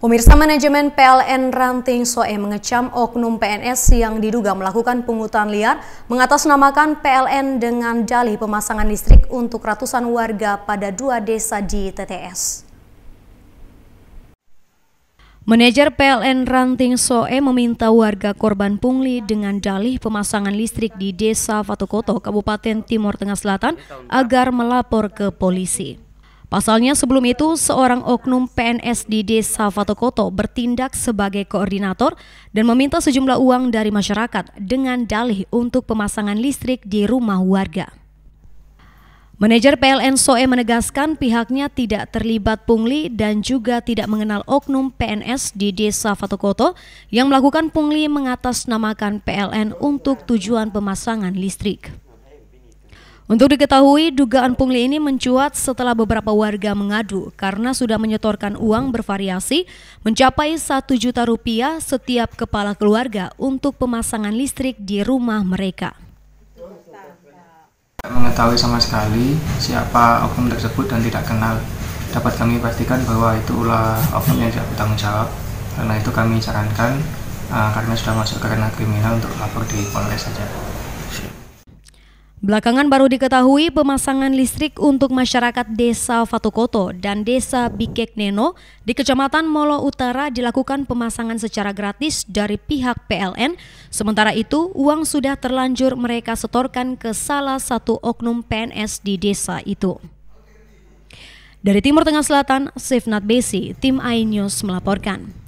Pemirsa manajemen PLN Ranting Soe mengecam oknum PNS yang diduga melakukan pungutan liar mengatasnamakan PLN dengan dalih pemasangan listrik untuk ratusan warga pada dua desa di TTS. Manajer PLN Ranting Soe meminta warga korban pungli dengan dalih pemasangan listrik di Desa Fatukoto, Kabupaten Timur Tengah Selatan agar melapor ke polisi. Pasalnya sebelum itu seorang oknum PNS di Desa Fatokoto bertindak sebagai koordinator dan meminta sejumlah uang dari masyarakat dengan dalih untuk pemasangan listrik di rumah warga. Manajer PLN Soe menegaskan pihaknya tidak terlibat pungli dan juga tidak mengenal oknum PNS di Desa Fatokoto yang melakukan pungli mengatasnamakan PLN untuk tujuan pemasangan listrik. Untuk diketahui, dugaan pungli ini mencuat setelah beberapa warga mengadu karena sudah menyetorkan uang bervariasi mencapai satu juta rupiah setiap kepala keluarga untuk pemasangan listrik di rumah mereka. Tidak mengetahui sama sekali siapa oknum tersebut dan tidak kenal. Dapat kami pastikan bahwa itu ulah oknum yang tidak bertanggung jawab. Karena itu kami sarankan uh, karena sudah masuk ke ranah kriminal untuk lapor di Polres saja. Belakangan baru diketahui pemasangan listrik untuk masyarakat Desa Fatukoto dan Desa Bikek Neno di Kecamatan Molo Utara dilakukan pemasangan secara gratis dari pihak PLN. Sementara itu, uang sudah terlanjur mereka setorkan ke salah satu oknum PNS di desa itu. Dari Timur Tengah Selatan, Sifnat Besi, Tim News melaporkan.